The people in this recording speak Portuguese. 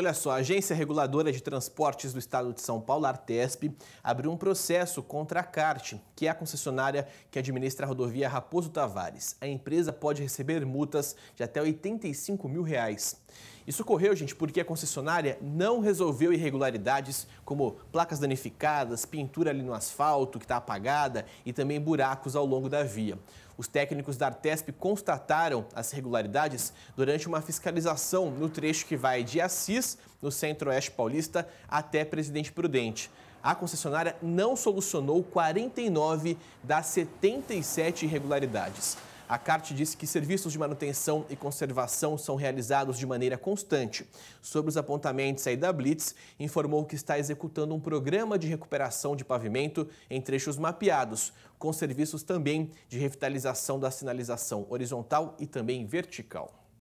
Olha só, a Agência Reguladora de Transportes do Estado de São Paulo, Artesp, abriu um processo contra a CART, que é a concessionária que administra a rodovia Raposo Tavares. A empresa pode receber multas de até 85 mil reais. Isso ocorreu, gente, porque a concessionária não resolveu irregularidades como placas danificadas, pintura ali no asfalto que está apagada e também buracos ao longo da via. Os técnicos da Artesp constataram as irregularidades durante uma fiscalização no trecho que vai de Assis, no centro-oeste paulista, até Presidente Prudente. A concessionária não solucionou 49 das 77 irregularidades. A CART disse que serviços de manutenção e conservação são realizados de maneira constante. Sobre os apontamentos, a da Blitz informou que está executando um programa de recuperação de pavimento em trechos mapeados, com serviços também de revitalização da sinalização horizontal e também vertical.